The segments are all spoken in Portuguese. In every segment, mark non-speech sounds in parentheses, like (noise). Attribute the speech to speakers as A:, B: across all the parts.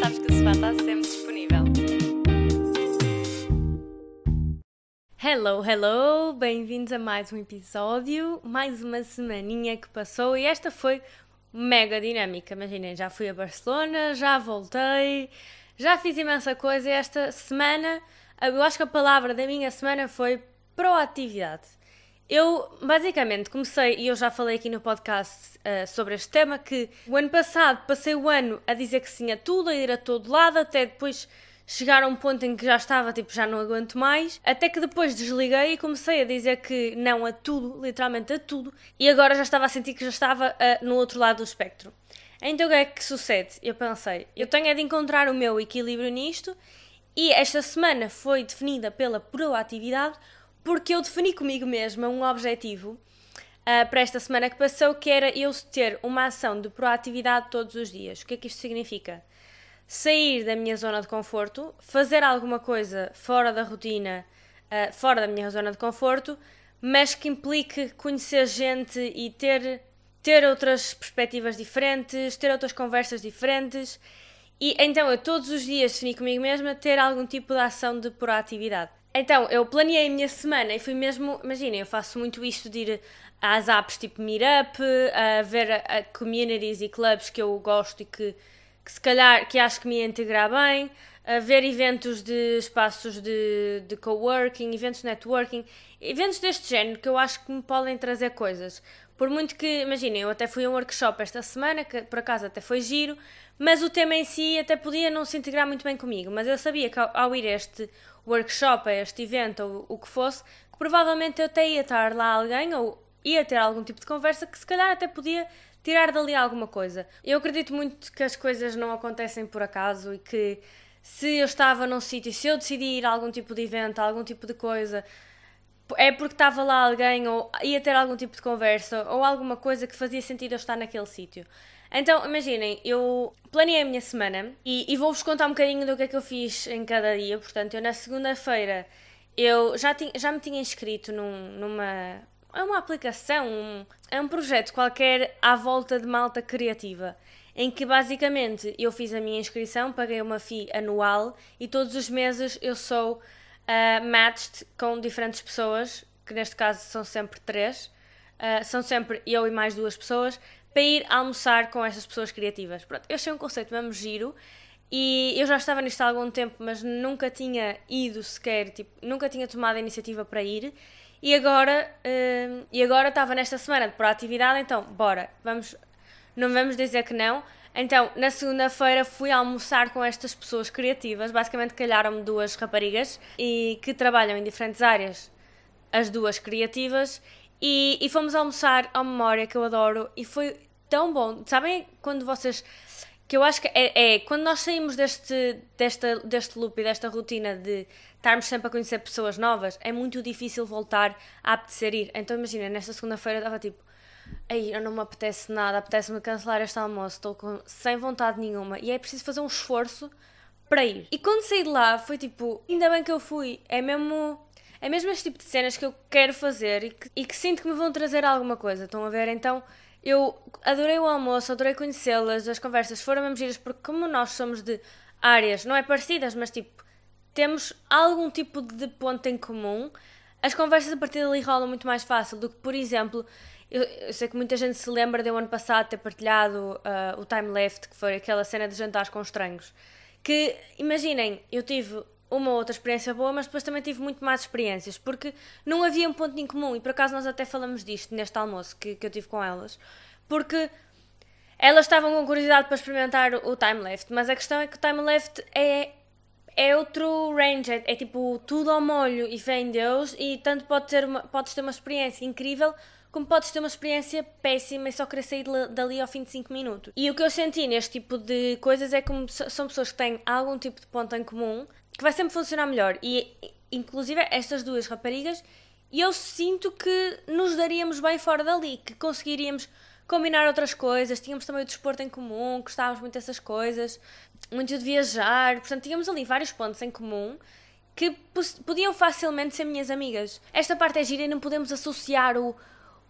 A: sabes que o Sofá está sempre disponível. Hello, hello! Bem-vindos a mais um episódio, mais uma semaninha que passou e esta foi mega dinâmica. Imaginem, já fui a Barcelona, já voltei, já fiz imensa coisa. Esta semana, eu acho que a palavra da minha semana foi proatividade. Eu basicamente comecei, e eu já falei aqui no podcast uh, sobre este tema, que o ano passado passei o ano a dizer que sim a tudo, a ir a todo lado, até depois chegar a um ponto em que já estava tipo já não aguento mais, até que depois desliguei e comecei a dizer que não a tudo, literalmente a tudo, e agora já estava a sentir que já estava uh, no outro lado do espectro. Então o que é que sucede? Eu pensei, eu tenho é de encontrar o meu equilíbrio nisto, e esta semana foi definida pela proatividade, porque eu defini comigo mesma um objetivo uh, para esta semana que passou, que era eu ter uma ação de proatividade todos os dias. O que é que isto significa? Sair da minha zona de conforto, fazer alguma coisa fora da rotina, uh, fora da minha zona de conforto, mas que implique conhecer gente e ter, ter outras perspectivas diferentes, ter outras conversas diferentes. E então eu todos os dias defini comigo mesma ter algum tipo de ação de proatividade. Então, eu planeei a minha semana e fui mesmo. Imaginem, eu faço muito isto de ir às apps tipo Meetup, a ver a, a communities e clubs que eu gosto e que, que se calhar que acho que me integrar bem, a ver eventos de espaços de, de coworking, eventos de networking, eventos deste género que eu acho que me podem trazer coisas. Por muito que, imaginem, eu até fui a um workshop esta semana, que por acaso até foi giro, mas o tema em si até podia não se integrar muito bem comigo. Mas eu sabia que ao, ao ir a este workshop, a este evento ou o que fosse, que provavelmente eu até ia estar lá alguém ou ia ter algum tipo de conversa que se calhar até podia tirar dali alguma coisa. Eu acredito muito que as coisas não acontecem por acaso e que se eu estava num sítio, se eu decidi ir a algum tipo de evento, a algum tipo de coisa, é porque estava lá alguém ou ia ter algum tipo de conversa ou alguma coisa que fazia sentido eu estar naquele sítio. Então, imaginem, eu planeei a minha semana e, e vou-vos contar um bocadinho do que é que eu fiz em cada dia. Portanto, eu na segunda-feira eu já, já me tinha inscrito num, numa. É uma aplicação, um, é um projeto qualquer à volta de malta criativa em que basicamente eu fiz a minha inscrição, paguei uma FI anual e todos os meses eu sou uh, matched com diferentes pessoas, que neste caso são sempre três, uh, são sempre eu e mais duas pessoas, para ir almoçar com estas pessoas criativas. Pronto, eu achei um conceito mesmo giro e eu já estava nisto há algum tempo, mas nunca tinha ido sequer, tipo, nunca tinha tomado a iniciativa para ir. E agora, uh, e agora estava nesta semana de proatividade, então bora, vamos, não vamos dizer que não, então, na segunda-feira fui almoçar com estas pessoas criativas, basicamente calharam-me duas raparigas e que trabalham em diferentes áreas, as duas criativas, e, e fomos almoçar à memória que eu adoro e foi tão bom. Sabem quando vocês que eu acho que é, é, quando nós saímos deste, desta, deste loop e desta rotina de estarmos sempre a conhecer pessoas novas, é muito difícil voltar a apetecer ir. Então imagina, nesta segunda-feira estava tipo, Aí, eu não me apetece nada, apetece-me cancelar este almoço, estou com, sem vontade nenhuma. E é preciso fazer um esforço para ir. E quando saí de lá, foi tipo, ainda bem que eu fui. É mesmo. É mesmo este tipo de cenas que eu quero fazer e que, e que sinto que me vão trazer alguma coisa. Estão a ver? Então, eu adorei o almoço, adorei conhecê-las, as conversas foram mesmo giras, porque como nós somos de áreas, não é parecidas, mas tipo, temos algum tipo de ponto em comum, as conversas a partir dali rolam muito mais fácil do que, por exemplo, eu, eu, sei que muita gente se lembra de eu ano passado ter partilhado uh, o Time Left, que foi aquela cena de jantares com estranhos. Que, imaginem, eu tive uma ou outra experiência boa, mas depois também tive muito más experiências, porque não havia um ponto em comum, e por acaso nós até falamos disto neste almoço que, que eu tive com elas, porque elas estavam com curiosidade para experimentar o time left, mas a questão é que o time left é, é outro range, é, é tipo tudo ao molho e vem Deus, e tanto pode ter uma, podes ter uma experiência incrível como podes ter uma experiência péssima e só querer sair dali ao fim de 5 minutos. E o que eu senti neste tipo de coisas é que são pessoas que têm algum tipo de ponto em comum que vai sempre funcionar melhor. E, inclusive, estas duas raparigas, eu sinto que nos daríamos bem fora dali, que conseguiríamos combinar outras coisas, tínhamos também o desporto em comum, gostávamos muito dessas coisas, muito de viajar, portanto, tínhamos ali vários pontos em comum que podiam facilmente ser minhas amigas. Esta parte é gira e não podemos associar o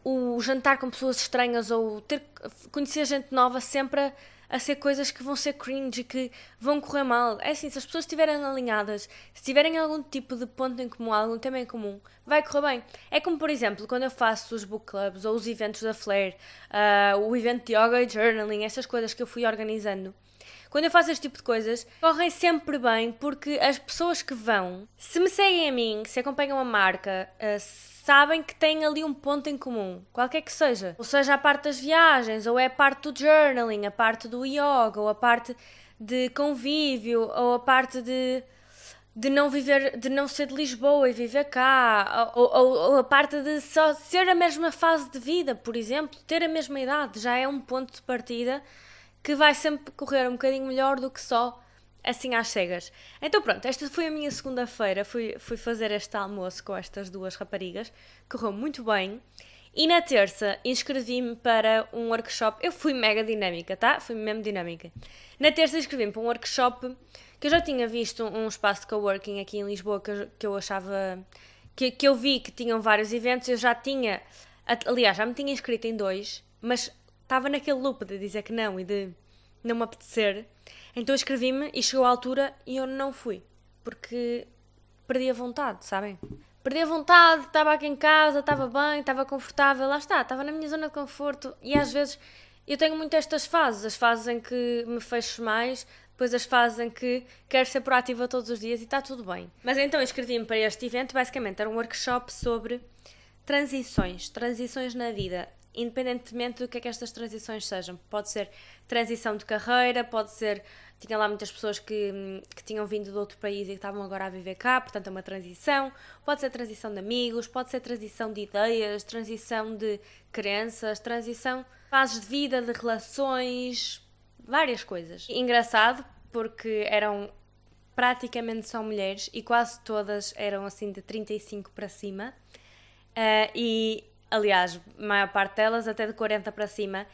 A: o jantar com pessoas estranhas ou ter, conhecer gente nova sempre a, a ser coisas que vão ser cringe, que vão correr mal. É assim, se as pessoas estiverem alinhadas, se tiverem algum tipo de ponto em comum, algum tema em comum, vai correr bem. É como, por exemplo, quando eu faço os book clubs ou os eventos da Flair, uh, o evento de yoga e journaling, essas coisas que eu fui organizando. Quando eu faço este tipo de coisas, correm sempre bem porque as pessoas que vão, se me seguem a mim, se acompanham a marca, uh, sabem que têm ali um ponto em comum, qualquer que seja. Ou seja, a parte das viagens, ou é a parte do journaling, a parte do yoga, ou a parte de convívio, ou a parte de de não viver, de não ser de Lisboa e viver cá, ou, ou, ou, a parte de só ser a mesma fase de vida, por exemplo, ter a mesma idade, já é um ponto de partida que vai sempre correr um bocadinho melhor do que só assim às cegas. Então pronto, esta foi a minha segunda-feira, fui, fui fazer este almoço com estas duas raparigas, correu muito bem. E na terça inscrevi-me para um workshop. Eu fui mega dinâmica, tá? Fui mesmo dinâmica. Na terça inscrevi-me para um workshop que eu já tinha visto um espaço de coworking aqui em Lisboa que eu, que eu achava. Que, que eu vi que tinham vários eventos. Eu já tinha. Aliás, já me tinha inscrito em dois, mas estava naquele loop de dizer que não e de não me apetecer. Então eu escrevi-me e chegou a altura e eu não fui, porque perdi a vontade, sabem? Perdi a vontade, estava aqui em casa, estava bem, estava confortável, lá está, estava na minha zona de conforto e às vezes eu tenho muito estas fases, as fases em que me fecho mais, depois as fases em que quero ser proativa todos os dias e está tudo bem. Mas então escrevi me para este evento, basicamente era um workshop sobre transições, transições na vida independentemente do que é que estas transições sejam. Pode ser transição de carreira, pode ser. Tinha lá muitas pessoas que, que tinham vindo de outro país e que estavam agora a viver cá, portanto é uma transição. Pode ser transição de amigos, pode ser transição de ideias, transição de crenças, transição de fases de vida, de relações, várias coisas. Engraçado, porque eram praticamente só mulheres e quase todas eram assim de 35 para cima. Uh, e aliás, a maior parte delas, até de 40 para cima.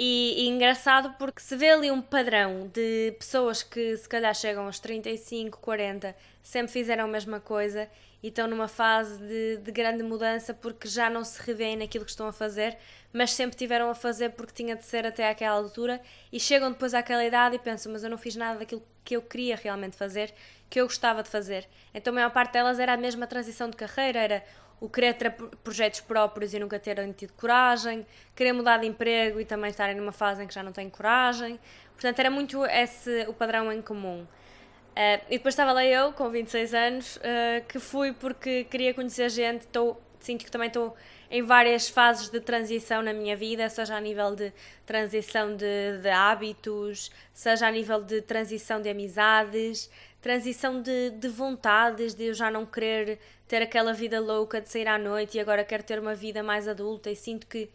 A: E, e, engraçado porque se vê ali um padrão de pessoas que se calhar chegam aos 35, 40, sempre fizeram a mesma coisa e estão numa fase de, de grande mudança porque já não se revêem naquilo que estão a fazer, mas sempre tiveram a fazer porque tinha de ser até àquela altura e chegam depois àquela idade e pensam, mas eu não fiz nada daquilo que eu queria realmente fazer, que eu gostava de fazer. Então a maior parte delas era a mesma transição de carreira, era o querer ter projetos próprios e nunca terem tido coragem, querer mudar de emprego e também estarem numa fase em que já não têm coragem. Portanto, era muito esse o padrão em comum. Uh, e depois estava lá eu, com 26 anos, uh, que fui porque queria conhecer gente, tô, sinto que também estou em várias fases de transição na minha vida, seja a nível de transição de, de hábitos, seja a nível de transição de amizades, transição de, de vontades, de eu já não querer ter aquela vida louca de sair à noite e agora quero ter uma vida mais adulta e sinto que,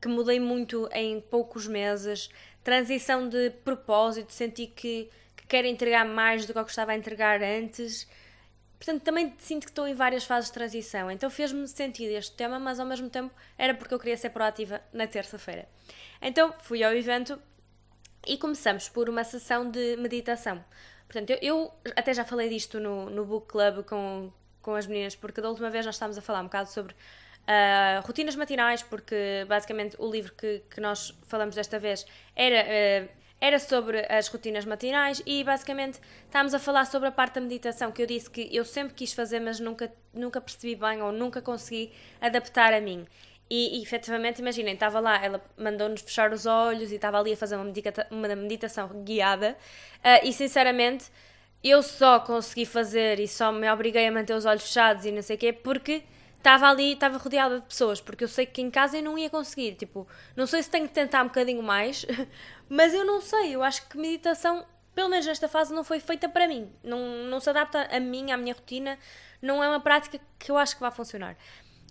A: que mudei muito em poucos meses. Transição de propósito, senti que, que quero entregar mais do que eu gostava de entregar antes Portanto, também sinto que estou em várias fases de transição, então fez-me sentido este tema, mas ao mesmo tempo era porque eu queria ser proativa na terça-feira. Então fui ao evento e começamos por uma sessão de meditação. Portanto, eu, eu até já falei disto no, no book club com, com as meninas, porque da última vez nós estávamos a falar um bocado sobre Uh, rotinas matinais, porque basicamente o livro que, que nós falamos desta vez era uh, era sobre as rotinas matinais e basicamente estávamos a falar sobre a parte da meditação que eu disse que eu sempre quis fazer, mas nunca, nunca percebi bem ou nunca consegui adaptar a mim. E, e efetivamente, imaginem, estava lá, ela mandou-nos fechar os olhos e estava ali a fazer uma, uma meditação guiada, uh, e sinceramente eu só consegui fazer e só me obriguei a manter os olhos fechados e não sei o quê, porque estava ali, estava rodeada de pessoas, porque eu sei que em casa eu não ia conseguir, tipo, não sei se tenho que tentar um bocadinho mais, (laughs) mas eu não sei, eu acho que meditação, pelo menos nesta fase, não foi feita para mim, não, não se adapta a mim, à minha rotina, não é uma prática que eu acho que vai funcionar.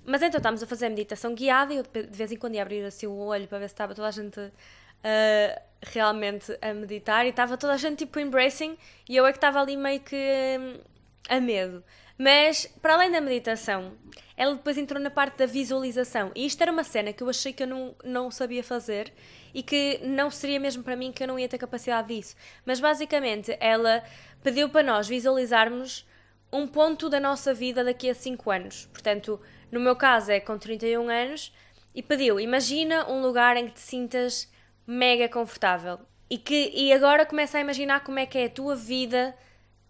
A: Mas então estávamos a fazer a meditação guiada e eu de vez em quando ia abrir assim o olho para ver se estava toda a gente uh, realmente a meditar e estava toda a gente tipo embracing e eu é que estava ali meio que um, a medo. Mas, para além da meditação, ela depois entrou na parte da visualização. E isto era uma cena que eu achei que eu não, não sabia fazer e que não seria mesmo para mim que eu não ia ter capacidade disso. Mas, basicamente, ela pediu para nós visualizarmos um ponto da nossa vida daqui a 5 anos. Portanto, no meu caso é com 31 anos e pediu: imagina um lugar em que te sintas mega confortável e que e agora começa a imaginar como é que é a tua vida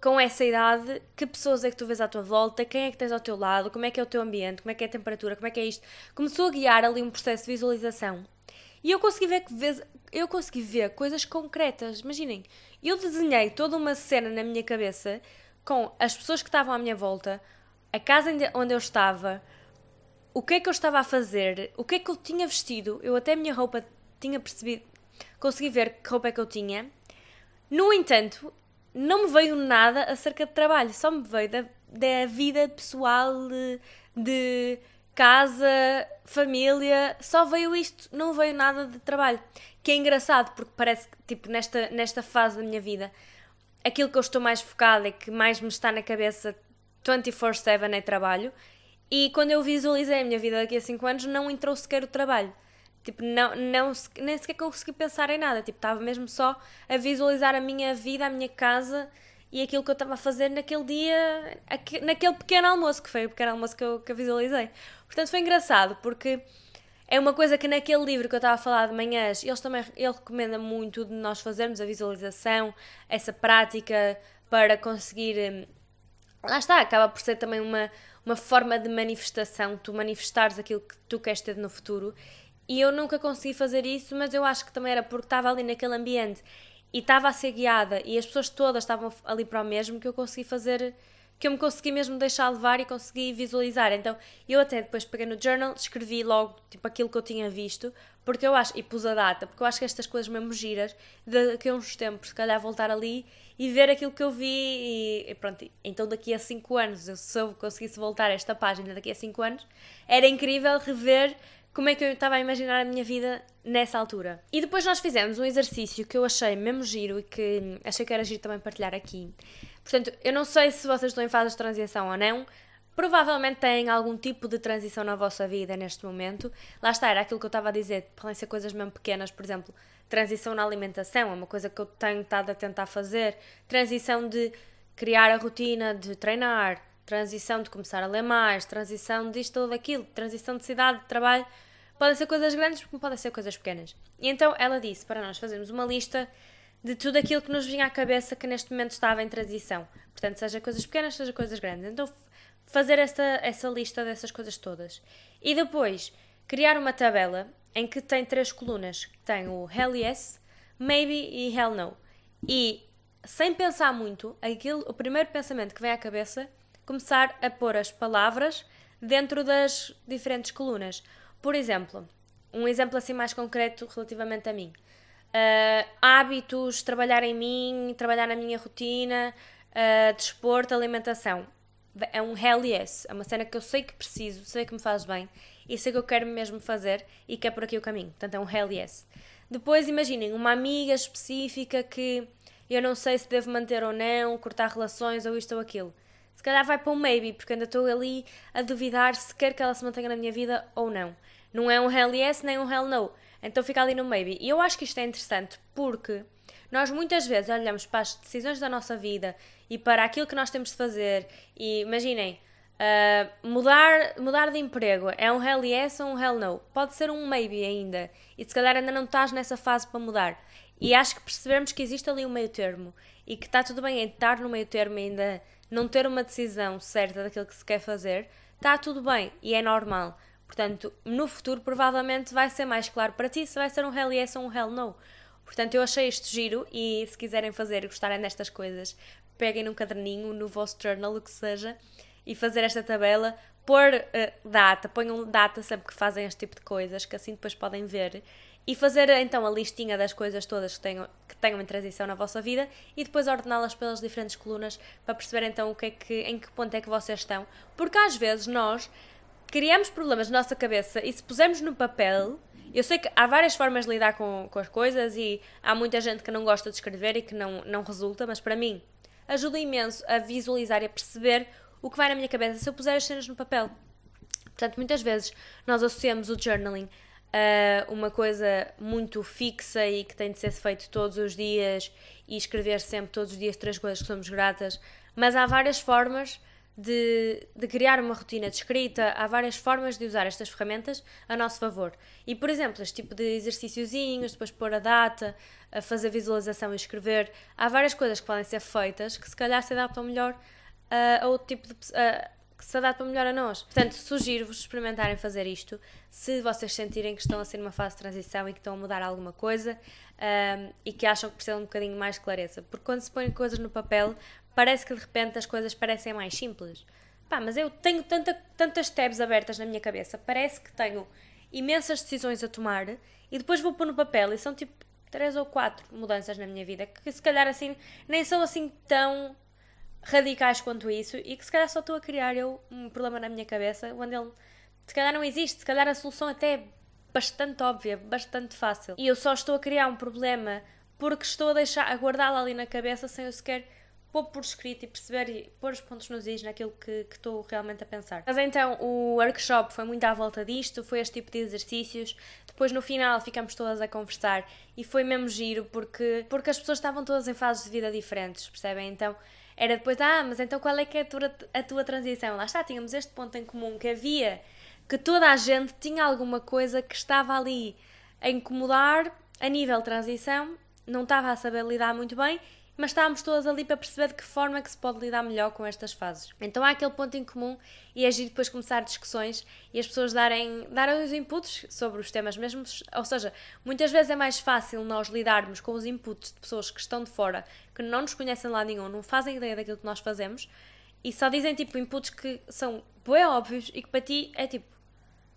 A: com essa idade, que pessoas é que tu vês à tua volta, quem é que tens ao teu lado, como é que é o teu ambiente, como é que é a temperatura, como é que é isto. Começou a guiar ali um processo de visualização. E eu consegui ver que eu consegui ver coisas concretas. Imaginem, eu desenhei toda uma cena na minha cabeça com as pessoas que estavam à minha volta, a casa onde eu estava, o que é que eu estava a fazer, o que é que eu tinha vestido, eu até a minha roupa tinha percebido, consegui ver que roupa é que eu tinha. No entanto, não me veio nada acerca de trabalho, só me veio da, da vida pessoal, de, de casa, família, só veio isto, não veio nada de trabalho. Que é engraçado, porque parece que, tipo, nesta, nesta fase da minha vida, aquilo que eu estou mais focada e que mais me está na cabeça 24-7 é trabalho. E quando eu visualizei a minha vida daqui a 5 anos, não entrou sequer o trabalho. Tipo, não, não, nem sequer consegui pensar em nada. Tipo, estava mesmo só a visualizar a minha vida, a minha casa e aquilo que eu estava a fazer naquele dia, aqui, naquele pequeno almoço, que foi o pequeno almoço que eu, que eu visualizei. Portanto, foi engraçado, porque é uma coisa que naquele livro que eu estava a falar de manhãs, eles também, ele recomenda muito de nós fazermos a visualização, essa prática para conseguir... Hum, lá está, acaba por ser também uma, uma forma de manifestação, tu manifestares aquilo que tu queres ter no futuro e eu nunca consegui fazer isso, mas eu acho que também era porque estava ali naquele ambiente e estava a ser guiada e as pessoas todas estavam ali para o mesmo que eu consegui fazer, que eu me consegui mesmo deixar levar e consegui visualizar. Então eu até depois peguei no journal, escrevi logo tipo aquilo que eu tinha visto, porque eu acho, e pus a data, porque eu acho que estas coisas mesmo giras, daqui a uns tempos, se calhar voltar ali e ver aquilo que eu vi e, e pronto. Então daqui a 5 anos, eu, se eu conseguisse voltar a esta página daqui a 5 anos, era incrível rever como é que eu estava a imaginar a minha vida nessa altura. E depois nós fizemos um exercício que eu achei mesmo giro e que achei que era giro também partilhar aqui. Portanto, eu não sei se vocês estão em fase de transição ou não, provavelmente têm algum tipo de transição na vossa vida neste momento. Lá está, era aquilo que eu estava a dizer, podem ser coisas mesmo pequenas, por exemplo, transição na alimentação, é uma coisa que eu tenho estado a tentar fazer, transição de criar a rotina de treinar, transição de começar a ler mais, transição disto ou daquilo, transição de cidade, de trabalho. Podem ser coisas grandes como podem ser coisas pequenas. E então ela disse para nós fazermos uma lista de tudo aquilo que nos vinha à cabeça que neste momento estava em transição. Portanto, seja coisas pequenas, seja coisas grandes. Então, fazer essa, essa lista dessas coisas todas. E depois, criar uma tabela em que tem três colunas. Tem o Hell Yes, Maybe e Hell No. E, sem pensar muito, aquilo, o primeiro pensamento que vem à cabeça começar a pôr as palavras dentro das diferentes colunas. Por exemplo, um exemplo assim mais concreto relativamente a mim. Uh, hábitos, trabalhar em mim, trabalhar na minha rotina, uh, desporto, alimentação. É um hell yes, é uma cena que eu sei que preciso, sei que me faz bem e sei que eu quero mesmo fazer e que é por aqui o caminho. Portanto, é um hell yes. Depois, imaginem, uma amiga específica que eu não sei se devo manter ou não, cortar relações ou isto ou aquilo. Se calhar vai para um maybe, porque ainda estou ali a duvidar se quer que ela se mantenha na minha vida ou não. Não é um hell yes nem um hell no. Então fica ali no maybe. E eu acho que isto é interessante porque nós muitas vezes olhamos para as decisões da nossa vida e para aquilo que nós temos de fazer. E imaginem, uh, mudar, mudar de emprego é um hell yes ou um hell no. Pode ser um maybe ainda. E se calhar ainda não estás nessa fase para mudar. E acho que percebemos que existe ali um meio termo e que está tudo bem em estar no meio termo e ainda não ter uma decisão certa daquilo que se quer fazer, está tudo bem e é normal. Portanto, no futuro provavelmente vai ser mais claro para ti se vai ser um hell yes ou um hell no. Portanto, eu achei isto giro e se quiserem fazer e gostarem destas coisas, peguem num caderninho, no vosso journal, o que seja, e fazer esta tabela, por uh, eh, data, ponham data sempre que fazem este tipo de coisas, que assim depois podem ver e fazer então a listinha das coisas todas que tenham, que tenham em transição na vossa vida e depois ordená-las pelas diferentes colunas para perceber então o que é que, em que ponto é que vocês estão. Porque às vezes nós criamos problemas na nossa cabeça e se pusermos no papel, eu sei que há várias formas de lidar com, com as coisas e há muita gente que não gosta de escrever e que não, não resulta, mas para mim ajuda imenso a visualizar e a perceber o que vai na minha cabeça se eu puser as cenas no papel. Portanto, muitas vezes nós associamos o journaling uh, uma coisa muito fixa e que tem de ser feito todos os dias e escrever sempre todos os dias três coisas que somos gratas, mas há várias formas de, de, criar uma rotina de escrita, há várias formas de usar estas ferramentas a nosso favor. E, por exemplo, este tipo de exercíciozinhos, depois pôr a data, a fazer visualização e escrever, há várias coisas que podem ser feitas que se calhar se adaptam melhor uh, a outro tipo de, uh, que se adaptam melhor a nós. Portanto, sugiro-vos experimentarem fazer isto se vocês sentirem que estão a ser numa fase de transição e que estão a mudar alguma coisa um, e que acham que precisam de um bocadinho mais de clareza. Porque quando se põem coisas no papel, parece que de repente as coisas parecem mais simples. Pá, mas eu tenho tanta, tantas tabs abertas na minha cabeça, parece que tenho imensas decisões a tomar e depois vou pôr no papel e são tipo três ou quatro mudanças na minha vida que se calhar assim nem são assim tão radicais quanto isso e que se calhar só estou a criar eu um problema na minha cabeça onde ele se calhar não existe, se calhar a solução até é bastante óbvia, bastante fácil. E eu só estou a criar um problema porque estou a deixar, a guardá-la ali na cabeça sem eu sequer pôr por escrito e perceber e pôr os pontos nos is naquilo que, que estou realmente a pensar. Mas então o workshop foi muito à volta disto, foi este tipo de exercícios. Depois no final ficamos todas a conversar e foi mesmo giro porque, porque as pessoas estavam todas em fases de vida diferentes, percebem? Então era depois, ah, mas então qual é que é a tua, a tua transição? Lá está, tínhamos este ponto em comum que havia, que toda a gente tinha alguma coisa que estava ali a incomodar a nível transição, não estava a saber lidar muito bem mas estávamos todas ali para perceber de que forma é que se pode lidar melhor com estas fases. Então há aquele ponto em comum e agir é depois começar discussões e as pessoas darem, darem os inputs sobre os temas mesmos, ou seja, muitas vezes é mais fácil nós lidarmos com os inputs de pessoas que estão de fora, que não nos conhecem lá nenhum, não fazem ideia daquilo que nós fazemos e só dizem tipo inputs que são bem óbvios e que para ti é tipo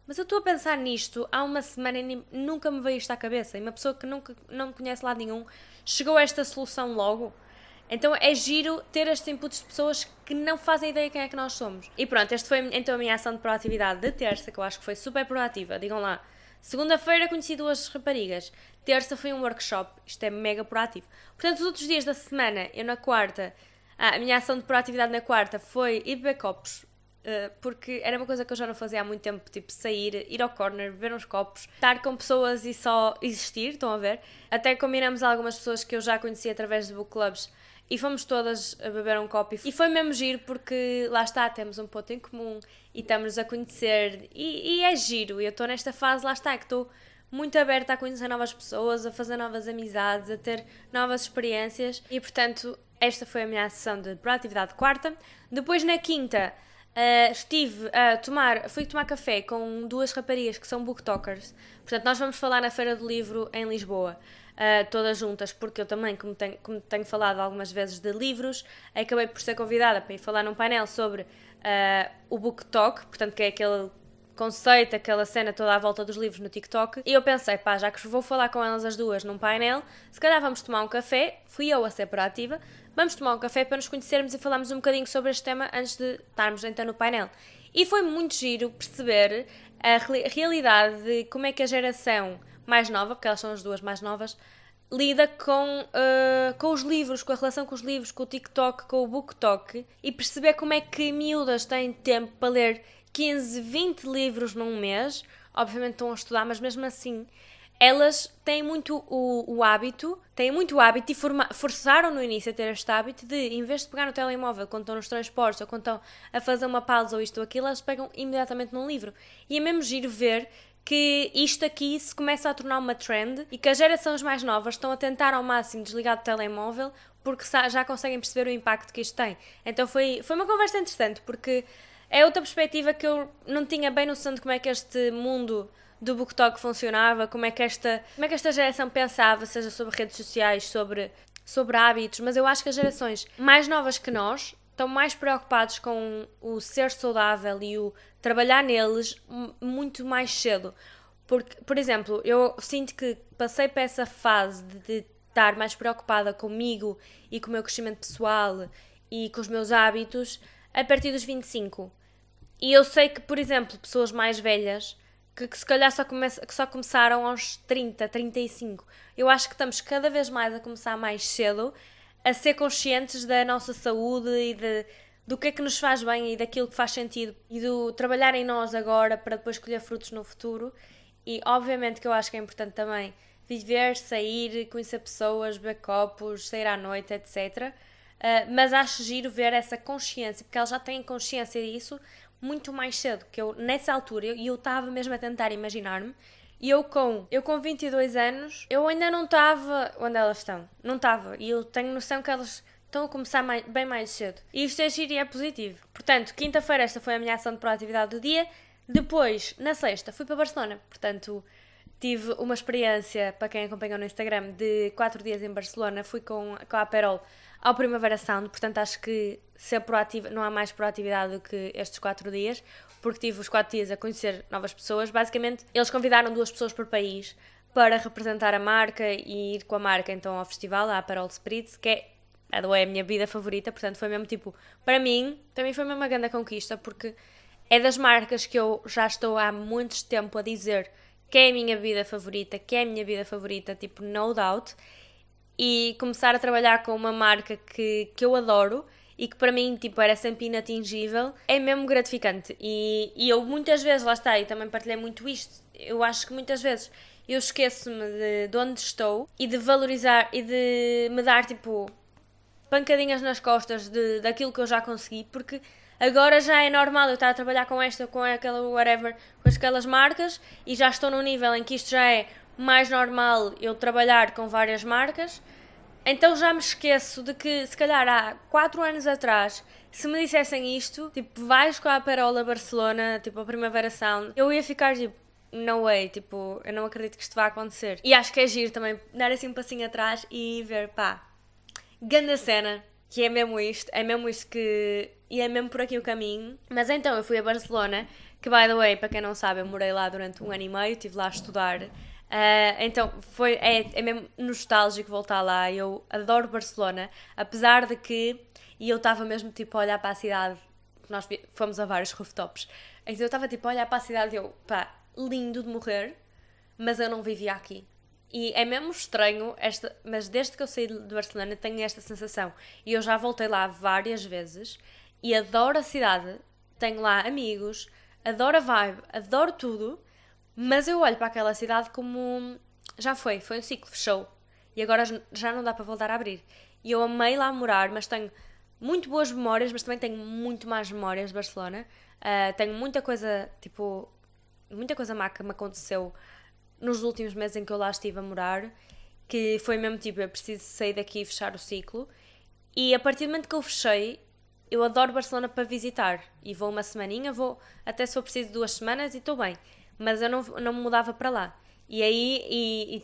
A: mas eu estou a pensar nisto há uma semana e nunca me veio isto à cabeça. E uma pessoa que nunca, não me conhece lá nenhum chegou a esta solução logo. Então é giro ter estes inputs de pessoas que não fazem ideia quem é que nós somos. E pronto, esta foi então a minha ação de proatividade de terça, que eu acho que foi super proativa. Digam lá. Segunda-feira conheci duas raparigas. Terça foi um workshop. Isto é mega proativo. Portanto, os outros dias da semana, eu na quarta, ah, a minha ação de proatividade na quarta foi ir beber copos eh, porque era uma coisa que eu já não fazia há muito tempo, tipo sair, ir ao corner, beber uns copos, estar com pessoas e só existir, estão a ver? Até combinamos algumas pessoas que eu já conhecia através de book clubs e fomos todas a beber um copo e foi mesmo giro porque lá está, temos um ponto em comum e estamos a conhecer e, e é giro, eu estou nesta fase, lá está, que estou muito aberta a conhecer novas pessoas, a fazer novas amizades, a ter novas experiências e portanto esta foi a minha sessão de proatividade quarta. Depois na quinta Uh, estive a tomar, fui tomar café com duas raparigas que são booktokers. Portanto, nós vamos falar na Feira do Livro em Lisboa, uh, todas juntas, porque eu também, como tenho, como tenho, falado algumas vezes de livros, acabei por ser convidada para ir falar num painel sobre uh, o booktok, portanto, que é aquele conceito, aquela cena toda à volta dos livros no TikTok. E eu pensei, pá, já que vou falar com elas as duas num painel, se calhar vamos tomar um café. Fui eu a ser proativa, vamos tomar um café para nos conhecermos e falarmos um bocadinho sobre este tema antes de estarmos então no painel. E foi muito giro perceber a realidade de como é que a geração mais nova, porque elas são as duas mais novas, lida com, uh, com os livros, com a relação com os livros, com o TikTok, com o BookTok e perceber como é que miúdas têm tempo para ler 15, 20 livros num mês. Obviamente estão a estudar, mas mesmo assim elas têm muito o, o hábito, têm muito o hábito e forma, forçaram no início a ter este hábito de, em vez de pegar no telemóvel quando estão nos transportes ou quando estão a fazer uma pausa ou isto ou aquilo, elas pegam imediatamente num livro. E é mesmo giro ver que isto aqui se começa a tornar uma trend e que as gerações mais novas estão a tentar ao máximo desligar do telemóvel porque já conseguem perceber o impacto que isto tem. Então foi, foi uma conversa interessante porque é outra perspectiva que eu não tinha bem noção de como é que este mundo do BookTok funcionava, como é que esta, como é que esta geração pensava, seja sobre redes sociais, sobre, sobre hábitos, mas eu acho que as gerações mais novas que nós estão mais preocupados com o ser saudável e o trabalhar neles muito mais cedo. Porque, por exemplo, eu sinto que passei para essa fase de estar mais preocupada comigo e com o meu crescimento pessoal e com os meus hábitos a partir dos 25. E eu sei que, por exemplo, pessoas mais velhas que, que, se calhar só, começa, que só começaram aos 30, 35. Eu acho que estamos cada vez mais a começar mais cedo a ser conscientes da nossa saúde e de, do que é que nos faz bem e daquilo que faz sentido e do trabalhar em nós agora para depois colher frutos no futuro. E obviamente que eu acho que é importante também viver, sair, conhecer pessoas, beber copos, sair à noite, etc. Uh, ah, mas acho giro ver essa consciência, porque elas já têm consciência disso, muito mais cedo, que eu nessa altura, e eu estava mesmo a tentar imaginar-me, e eu com, eu com 22 anos, eu ainda não estava onde elas estão, não estava, e eu tenho noção que elas estão a começar mais, bem mais cedo. E isto é giro e é positivo. Portanto, quinta-feira esta foi a minha ação de proatividade do dia, depois, na sexta, fui para Barcelona, portanto... Tive uma experiência, para quem acompanhou no Instagram, de 4 dias em Barcelona. Fui com, com a Perol ao Primavera Sound, portanto acho que ser proativa, não há mais proatividade do que estes quatro dias, porque tive os quatro dias a conhecer novas pessoas. Basicamente, eles convidaram duas pessoas por país para representar a marca e ir com a marca então ao festival, à Parol Spritz, que é a, é a minha vida favorita, portanto foi mesmo tipo, para mim, para mim foi mesmo uma grande conquista, porque é das marcas que eu já estou há muito tempo a dizer que é a minha vida favorita, que é a minha vida favorita, tipo, no doubt, e começar a trabalhar com uma marca que, que eu adoro e que para mim tipo, era sempre inatingível, é mesmo gratificante. E, e eu muitas vezes, lá está, e também partilhei muito isto, eu acho que muitas vezes eu esqueço-me de, de onde estou e de valorizar e de me dar tipo pancadinhas nas costas de, daquilo que eu já consegui, porque agora já é normal eu estar a trabalhar com esta, com aquela, whatever, com aquelas marcas e já estou num nível em que isto já é mais normal eu trabalhar com várias marcas então já me esqueço de que, se calhar, há 4 anos atrás, se me dissessem isto, tipo, vais com a Parola Barcelona, tipo, a Primavera Sound, eu ia ficar tipo, no way, tipo, eu não acredito que isto vá acontecer. E acho que é giro também dar assim um passinho atrás e ver, pá, ganda cena, que é mesmo isto, é mesmo isto que. e é mesmo por aqui o caminho. Mas então eu fui a Barcelona, que by the way, para quem não sabe, eu morei lá durante um ano e meio, estive lá a estudar Uh, então foi, é, é mesmo nostálgico voltar lá. Eu adoro Barcelona, apesar de que e eu estava mesmo tipo a olhar para a cidade. Nós fomos a vários rooftops. Então eu estava tipo a olhar para a cidade e eu, pá, lindo de morrer, mas eu não vivia aqui. E é mesmo estranho, esta, mas desde que eu saí de Barcelona tenho esta sensação. E eu já voltei lá várias vezes e adoro a cidade, tenho lá amigos, adoro a vibe, adoro tudo, mas eu olho para aquela cidade como já foi, foi um ciclo, fechou. E agora já não dá para voltar a abrir. E eu amei lá morar, mas tenho muito boas memórias, mas também tenho muito más memórias de Barcelona. Uh, tenho muita coisa, tipo, muita coisa má que me aconteceu nos últimos meses em que eu lá estive a morar, que foi mesmo tipo, eu preciso sair daqui e fechar o ciclo. E a partir do momento que eu fechei, eu adoro Barcelona para visitar. E vou uma semaninha, vou até se for preciso duas semanas e estou bem mas eu não, não me mudava para lá. E aí,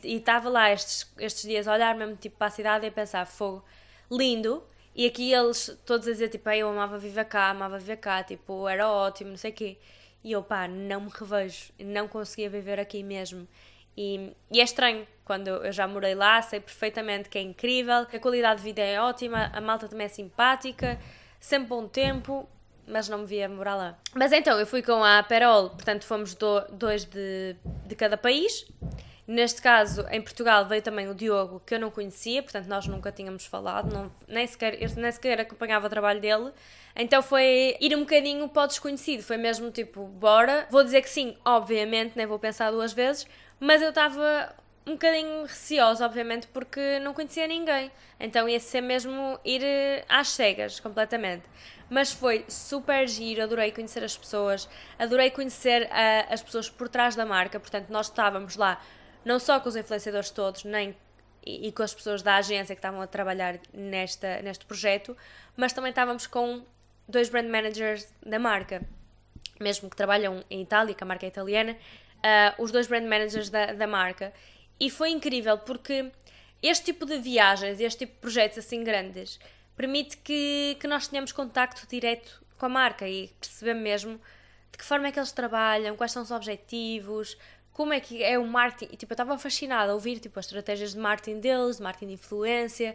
A: e estava lá estes, estes dias a olhar mesmo tipo para a cidade e a pensar, fogo, lindo, e aqui eles todos a dizer, tipo, eu amava viver cá, amava viver cá, tipo, era ótimo, não sei o quê. E eu, pá, não me revejo, não conseguia viver aqui mesmo. E, e, é estranho, quando eu já morei lá, sei perfeitamente que é incrível, a qualidade de vida é ótima, a malta também é simpática, sempre bom tempo, mas não me via morar lá. Mas então, eu fui com a Aperol, portanto fomos do, dois de, de cada país. Neste caso, em Portugal, veio também o Diogo, que eu não conhecia, portanto nós nunca tínhamos falado, não, nem, sequer, eu nem sequer acompanhava o trabalho dele. Então foi ir um bocadinho para o desconhecido, foi mesmo tipo, bora. Vou dizer que sim, obviamente, nem vou pensar duas vezes, mas eu estava um bocadinho receosa, obviamente, porque não conhecia ninguém. Então ia ser mesmo ir eh, às cegas, completamente. Mas foi super giro, adorei conhecer as pessoas, adorei conhecer uh, as pessoas por trás da marca. Portanto, nós estávamos lá não só com os influenciadores todos, nem e, e com as pessoas da agência que estavam a trabalhar nesta, neste projeto, mas também estávamos com dois brand managers da marca, mesmo que trabalham em Itália, que a marca é italiana, uh, os dois brand managers da, da marca. E foi incrível porque este tipo de viagens, este tipo de projetos assim grandes, permite que, que nós tenhamos contacto direto com a marca e percebemos mesmo de que forma é que eles trabalham, quais são os objetivos, como é que é o marketing. E, tipo, eu estava fascinada a ouvir tipo, as estratégias de marketing deles, de marketing de influência,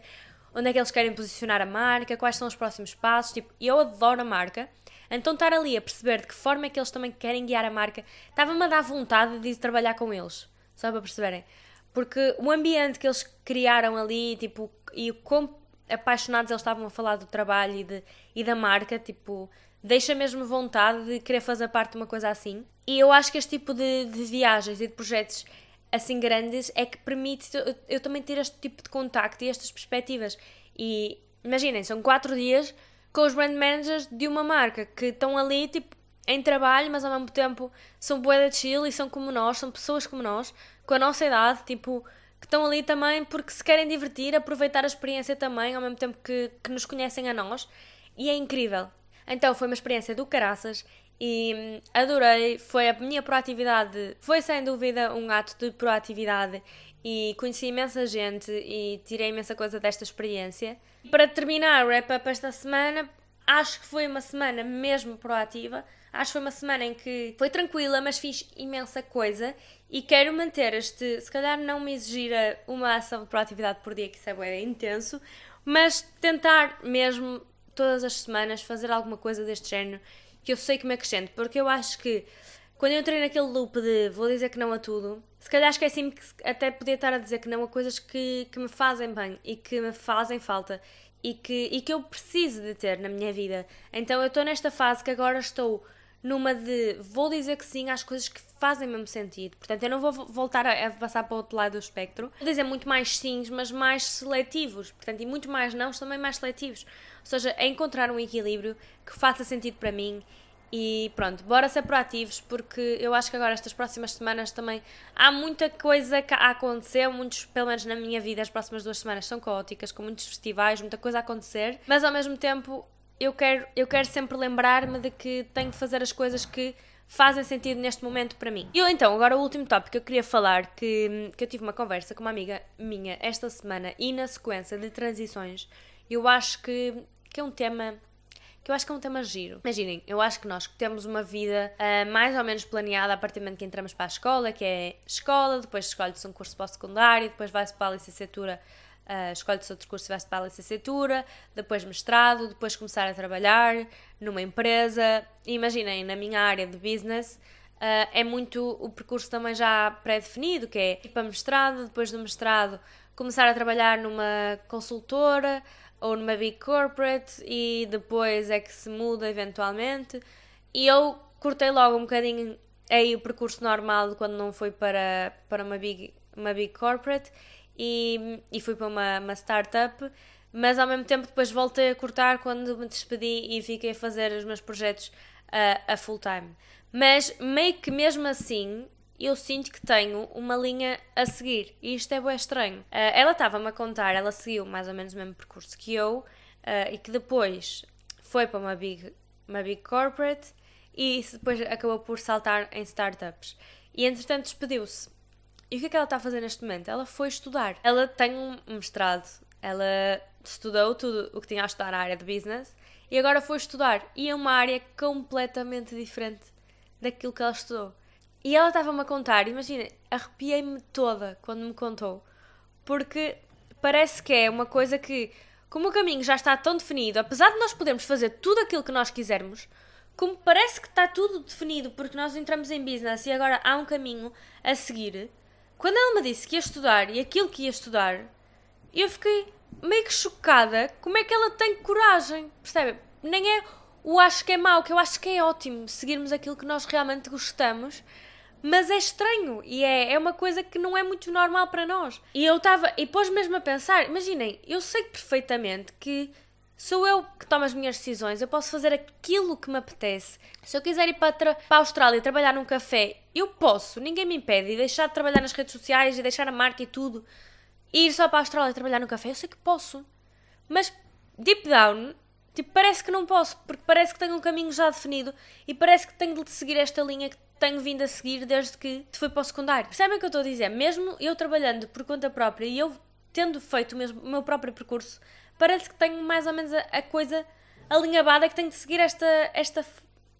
A: onde é que eles querem posicionar a marca, quais são os próximos passos. Tipo, eu adoro a marca, então estar ali a perceber de que forma é que eles também querem guiar a marca estava-me a dar vontade de trabalhar com eles, só para perceberem. Porque o ambiente que eles criaram ali tipo, e o como apaixonados eles estavam a falar do trabalho e, de, e da marca, tipo, deixa mesmo vontade de querer fazer parte de uma coisa assim. E eu acho que este tipo de, de viagens e de projetos assim grandes é que permite eu, eu também ter este tipo de contacto e estas perspectivas. E imaginem, são quatro dias com os brand managers de uma marca que estão ali, tipo, em trabalho, mas ao mesmo tempo são boeda chill e são como nós, são pessoas como nós, com a nossa idade, tipo, que estão ali também porque se querem divertir, aproveitar a experiência também, ao mesmo tempo que, que nos conhecem a nós, e é incrível. Então foi uma experiência do caraças e hum, adorei, foi a minha proatividade, foi sem dúvida um ato de proatividade e conheci imensa gente e tirei imensa coisa desta experiência. Para terminar o wrap-up esta semana, acho que foi uma semana mesmo proativa, Acho que foi uma semana em que foi tranquila, mas fiz imensa coisa e quero manter este. Se calhar não me exigir uma ação de proatividade por dia, que isso é intenso, mas tentar mesmo todas as semanas fazer alguma coisa deste género que eu sei que me acrescente, porque eu acho que quando eu entrei naquele loop de vou dizer que não a tudo, se calhar esqueci-me que até podia estar a dizer que não a coisas que, que me fazem bem e que me fazem falta e que, e que eu preciso de ter na minha vida. Então eu estou nesta fase que agora estou numa de vou dizer que sim às coisas que fazem mesmo sentido. Portanto, eu não vou voltar a, a passar para o outro lado do espectro. Vou dizer muito mais sims, mas mais seletivos. Portanto, e muito mais nãos, também mais seletivos. Ou seja, é encontrar um equilíbrio que faça sentido para mim e pronto, bora ser proativos, porque eu acho que agora, estas próximas semanas, também há muita coisa a acontecer. Muitos, pelo menos na minha vida, as próximas duas semanas são caóticas, com muitos festivais, muita coisa a acontecer, mas ao mesmo tempo eu quero, eu quero sempre lembrar-me de que tenho que fazer as coisas que fazem sentido neste momento para mim. E eu, então, agora o último tópico que eu queria falar, que, que eu tive uma conversa com uma amiga minha esta semana e na sequência de transições, eu acho que, que é um tema que eu acho que é um tema giro. Imaginem, eu acho que nós temos uma vida uh, mais ou menos planeada a partir do momento que entramos para a escola, que é escola, depois escolhe-se um curso para o secundário, depois vai-se para a licenciatura Uh, escolhe-se outro curso, vai-se para a licenciatura, depois mestrado, depois começar a trabalhar numa empresa. Imaginem, na minha área de business, uh, é muito o percurso também já pré-definido, que é ir para mestrado, depois do mestrado começar a trabalhar numa consultora ou numa big corporate e depois é que se muda eventualmente. E eu cortei logo um bocadinho aí o percurso normal quando não foi para, para uma big uma big corporate e, e fui para uma, uma startup, mas ao mesmo tempo depois voltei a cortar quando me despedi e fiquei a fazer os meus projetos uh, a full time. Mas meio que mesmo assim eu sinto que tenho uma linha a seguir e isto é bem estranho. Uh, ela estava-me a contar, ela seguiu mais ou menos o mesmo percurso que eu uh, e que depois foi para uma big, uma big corporate e depois acabou por saltar em startups. E entretanto despediu-se. E o que é que ela está a fazer neste momento? Ela foi estudar. Ela tem um mestrado, ela estudou tudo o que tinha a estudar na área de business e agora foi estudar. E é uma área completamente diferente daquilo que ela estudou. E ela estava-me a contar, imagina, arrepiei-me toda quando me contou, porque parece que é uma coisa que, como o caminho já está tão definido, apesar de nós podermos fazer tudo aquilo que nós quisermos, como parece que está tudo definido porque nós entramos em business e agora há um caminho a seguir, quando ela me disse que ia estudar e aquilo que ia estudar, eu fiquei meio que chocada como é que ela tem coragem, percebe? Nem é o acho que é mau, que eu acho que é ótimo seguirmos aquilo que nós realmente gostamos, mas é estranho e é, é uma coisa que não é muito normal para nós. E eu estava, e pôs mesmo a pensar, imaginem, eu sei perfeitamente que sou eu que tomo as minhas decisões, eu posso fazer aquilo que me apetece. Se eu quiser ir para, para a Austrália trabalhar num café eu posso, ninguém me impede, e deixar de trabalhar nas redes sociais e deixar a marca e tudo, e ir só para a Austrália trabalhar no café, eu sei que posso. Mas deep down, tipo, parece que não posso, porque parece que tenho um caminho já definido e parece que tenho de seguir esta linha que tenho vindo a seguir desde que te foi para o secundário. Percebem o que eu estou a dizer? Mesmo eu trabalhando por conta própria e eu tendo feito o meu, o meu próprio percurso, parece que tenho mais ou menos a, a coisa alinhavada que tenho de seguir esta, esta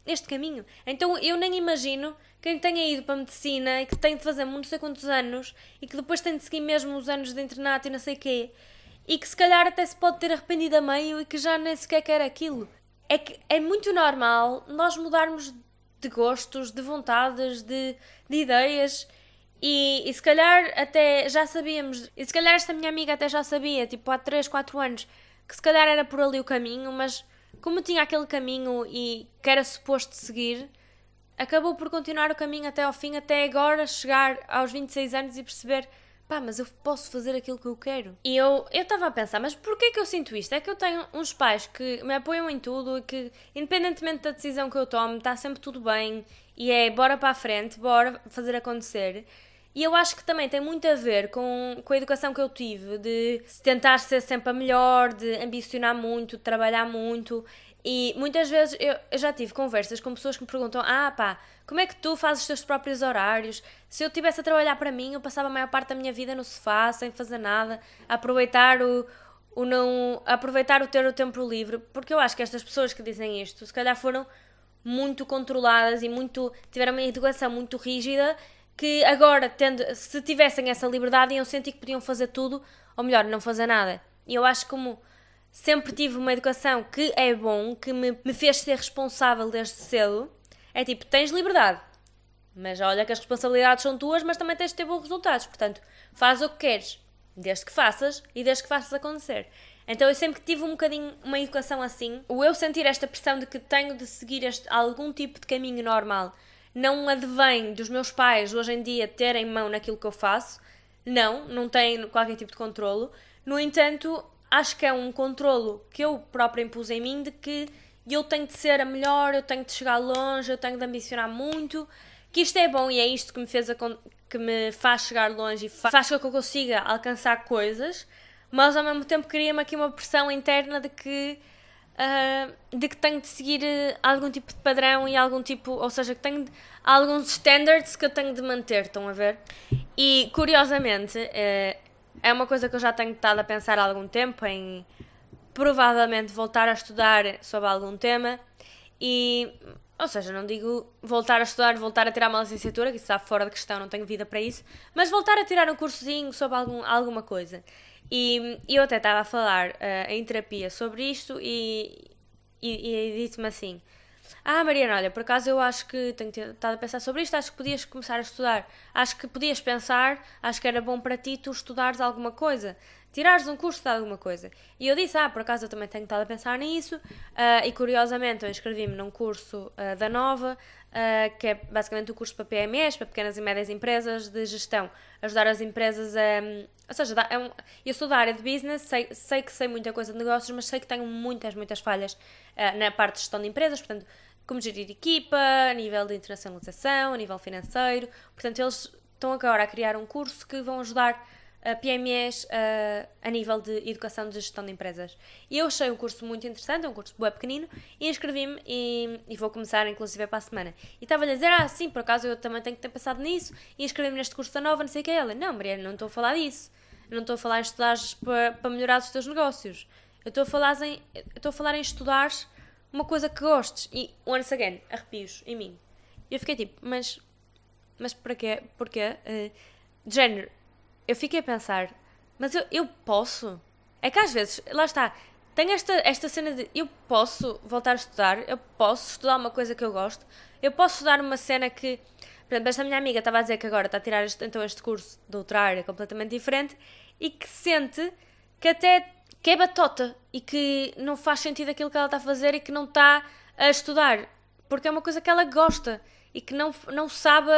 A: este caminho. Então eu nem imagino quem tenha ido para a medicina e que tem de fazer não sei quantos anos e que depois tem de seguir mesmo os anos de internato e não sei quê e que se calhar até se pode ter arrependido a meio e que já nem sequer quer aquilo. É que é muito normal nós mudarmos de gostos, de vontades, de, de ideias. E, e, se calhar até já sabíamos, e se calhar esta minha amiga até já sabia, tipo há 3, 4 anos, que se calhar era por ali o caminho, mas como tinha aquele caminho e que era suposto seguir, acabou por continuar o caminho até ao fim, até agora chegar aos 26 anos e perceber pá, mas eu posso fazer aquilo que eu quero. E eu estava a pensar, mas porquê que eu sinto isto? É que eu tenho uns pais que me apoiam em tudo e que, independentemente da decisão que eu tomo, está sempre tudo bem e é bora para a frente, bora fazer acontecer. E eu acho que também tem muito a ver com, com a educação que eu tive, de tentar ser sempre a melhor, de ambicionar muito, de trabalhar muito. E muitas vezes eu, eu, já tive conversas com pessoas que me perguntam: Ah, pá, como é que tu fazes os teus próprios horários? Se eu tivesse a trabalhar para mim, eu passava a maior parte da minha vida no sofá, sem fazer nada, a aproveitar o, o não. aproveitar o ter o tempo livre. Porque eu acho que estas pessoas que dizem isto, se calhar foram muito controladas e muito. tiveram uma educação muito rígida que agora, tendo, se tivessem essa liberdade, iam sentir que podiam fazer tudo, ou melhor, não fazer nada. E eu acho que como sempre tive uma educação que é bom, que me, me fez ser responsável desde cedo, é tipo, tens liberdade, mas olha que as responsabilidades são tuas, mas também tens de ter bons resultados. Portanto, faz o que queres, desde que faças e desde que faças acontecer. Então eu sempre que tive um bocadinho uma educação assim, o eu sentir esta pressão de que tenho de seguir este, algum tipo de caminho normal não advém dos meus pais hoje em dia terem mão naquilo que eu faço. Não, não têm qualquer tipo de controlo. No entanto, acho que é um controlo que eu própria impus em mim de que eu tenho de ser a melhor, eu tenho de chegar longe, eu tenho de ambicionar muito, que isto é bom e é isto que me fez que me faz chegar longe e fa faz com que eu consiga alcançar coisas, mas ao mesmo tempo queria-me aqui uma pressão interna de que uh, de que tenho de seguir ah, algum tipo de padrão e algum tipo, ou seja, que tenho de, alguns standards que eu tenho de manter, estão a ver? E curiosamente, uh, é uma coisa que eu já tenho estado a pensar há algum tempo em provavelmente voltar a estudar sobre algum tema e ou seja, não digo voltar a estudar, voltar a tirar uma licenciatura, que isso está fora de questão, não tenho vida para isso, mas voltar a tirar um cursozinho sobre algum, alguma coisa. E eu até estava a falar uh, em terapia sobre isto e, e, e disse-me assim: Ah, Mariana, olha, por acaso eu acho que tenho estado a pensar sobre isto, acho que podias começar a estudar, acho que podias pensar, acho que era bom para ti tu estudares alguma coisa, tirares um curso de alguma coisa. E eu disse: Ah, por acaso eu também tenho estado a pensar nisso, uh, e curiosamente eu inscrevi-me num curso uh, da Nova uh, que é basicamente o curso para PMEs, para pequenas e médias empresas, de gestão. Ajudar as empresas a. ou seja, é um, eu sou da área de business, sei, sei, que sei muita coisa de negócios, mas sei que tenho muitas, muitas falhas uh, na parte de gestão de empresas, portanto, como gerir equipa, a nível de internacionalização, a nível financeiro. Portanto, eles estão agora a criar um curso que vão ajudar PMEs a, a nível de educação de gestão de empresas. E eu achei um curso muito interessante, é um curso bem pequenino, e inscrevi-me e, e, vou começar inclusive é para a semana. E estava a dizer, ah sim, por acaso eu também tenho que ter pensado nisso, e inscrevi-me neste curso da nova, não sei o que é. Ela, não Maria, não estou a falar disso. não estou a falar em estudar para, para melhorar os teus negócios. Eu estou a falar em, estou a falar em estudar uma coisa que gostes. E, once again, arrepios em mim. Eu fiquei tipo, mas, mas para quê? Porquê? Uh, género, eu fiquei a pensar, mas eu, eu posso? É que às vezes, lá está, tenho esta, esta cena de eu posso voltar a estudar, eu posso estudar uma coisa que eu gosto, eu posso estudar uma cena que. Por exemplo, esta minha amiga estava a dizer que agora está a tirar este, então este curso de outra área completamente diferente e que sente que até que é batota e que não faz sentido aquilo que ela está a fazer e que não está a estudar, porque é uma coisa que ela gosta e que não, não sabe,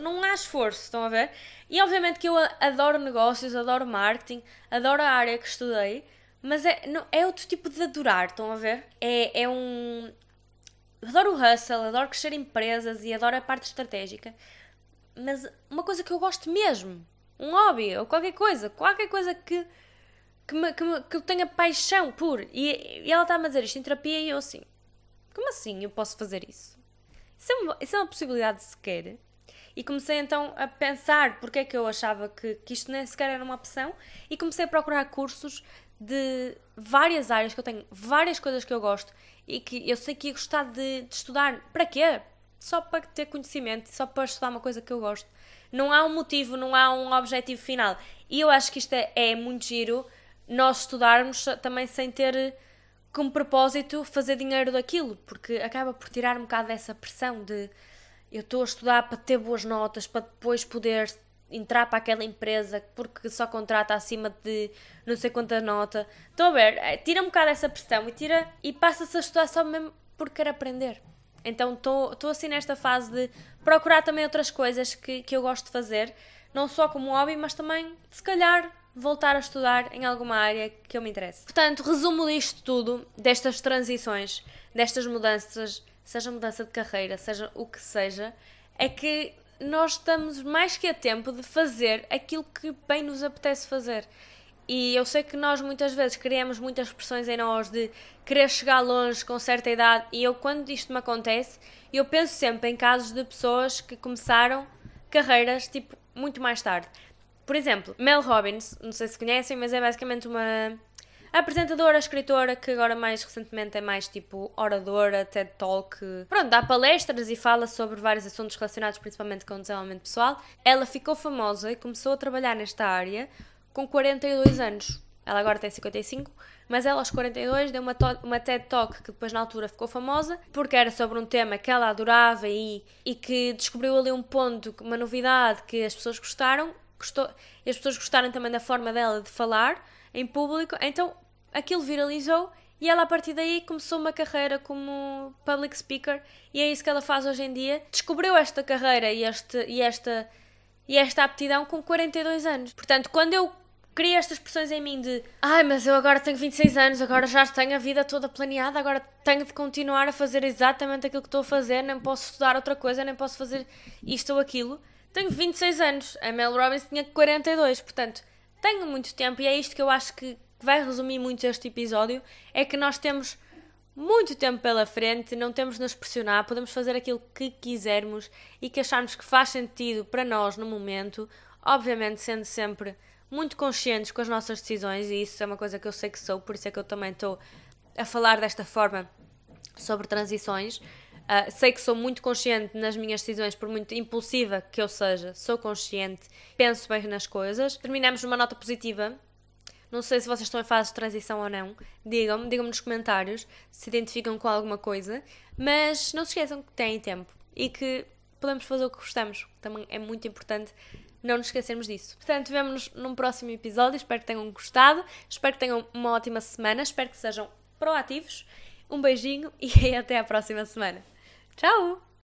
A: não há esforço, estão a ver? E obviamente que eu adoro negócios, adoro marketing, adoro a área que estudei, mas é, não, é outro tipo de adorar, estão a ver? É, é um. Adoro o hustle, adoro crescer empresas e adoro a parte estratégica, mas uma coisa que eu gosto mesmo, um hobby ou qualquer coisa, qualquer coisa que. Que, me, que, me, que eu tenha paixão por. E, e ela está-me a dizer isto em terapia e eu assim: como assim eu posso fazer isso? Isso é, uma, isso é uma possibilidade sequer. E comecei então a pensar porque é que eu achava que, que isto nem sequer era uma opção e comecei a procurar cursos de várias áreas que eu tenho, várias coisas que eu gosto e que eu sei que ia gostar de, de estudar. Para quê? Só para ter conhecimento, só para estudar uma coisa que eu gosto. Não há um motivo, não há um objetivo final. E eu acho que isto é, é muito giro nós estudarmos também sem ter como propósito fazer dinheiro daquilo, porque acaba por tirar um bocado dessa pressão de eu estou a estudar para ter boas notas, para depois poder entrar para aquela empresa porque só contrata acima de não sei quanta nota. Estão a ver? É, tira um bocado essa pressão e tira e passa-se a estudar só mesmo porque quer aprender. Então estou assim nesta fase de procurar também outras coisas que, que eu gosto de fazer, não só como hobby, mas também se calhar voltar a estudar em alguma área que eu me interesse. Portanto, resumo disto tudo, destas transições, destas mudanças, seja mudança de carreira, seja o que seja, é que nós estamos mais que a tempo de fazer aquilo que bem nos apetece fazer. E eu sei que nós muitas vezes criamos muitas pressões em nós de querer chegar longe com certa idade, e eu, quando isto me acontece, eu penso sempre em casos de pessoas que começaram carreiras tipo muito mais tarde. Por exemplo, Mel Robbins, não sei se conhecem, mas é basicamente uma apresentadora, escritora, que agora mais recentemente é mais tipo oradora, TED Talk. Pronto, dá palestras e fala sobre vários assuntos relacionados principalmente com o desenvolvimento pessoal. Ela ficou famosa e começou a trabalhar nesta área com 42 anos. Ela agora tem 55, mas ela aos 42 deu uma, uma TED Talk que depois na altura ficou famosa, porque era sobre um tema que ela adorava e, e que descobriu ali um ponto, uma novidade que as pessoas gostaram gostou, e as pessoas gostarem também da forma dela de falar em público, então aquilo viralizou e ela a partir daí começou uma carreira como public speaker e é isso que ela faz hoje em dia. Descobriu esta carreira e, este, e, esta, e esta aptidão com 42 anos. Portanto, quando eu criei estas pressões em mim de ai, ah, mas eu agora tenho 26 anos, agora já tenho a vida toda planeada, agora tenho de continuar a fazer exatamente aquilo que estou a fazer, nem posso estudar outra coisa, nem posso fazer isto ou aquilo. Tenho 26 anos, a Mel Robbins tinha 42, portanto, tenho muito tempo e é isto que eu acho que vai resumir muito este episódio, é que nós temos muito tempo pela frente, não temos de nos pressionar, podemos fazer aquilo que quisermos e que acharmos que faz sentido para nós no momento, obviamente sendo sempre muito conscientes com as nossas decisões e isso é uma coisa que eu sei que sou, por isso é que eu também estou a falar desta forma sobre transições. Uh, sei que sou muito consciente nas minhas decisões, por muito impulsiva que eu seja, sou consciente, penso bem nas coisas. Terminamos numa nota positiva. Não sei se vocês estão em fase de transição ou não. Digam-me, digam-me nos comentários se identificam com alguma coisa. Mas não se esqueçam que têm tempo e que podemos fazer o que gostamos. Também é muito importante não nos esquecermos disso. Portanto, vemo-nos num próximo episódio. Espero que tenham gostado. Espero que tenham uma ótima semana. Espero que sejam proativos. Um beijinho e (laughs) até à próxima semana. Ciao!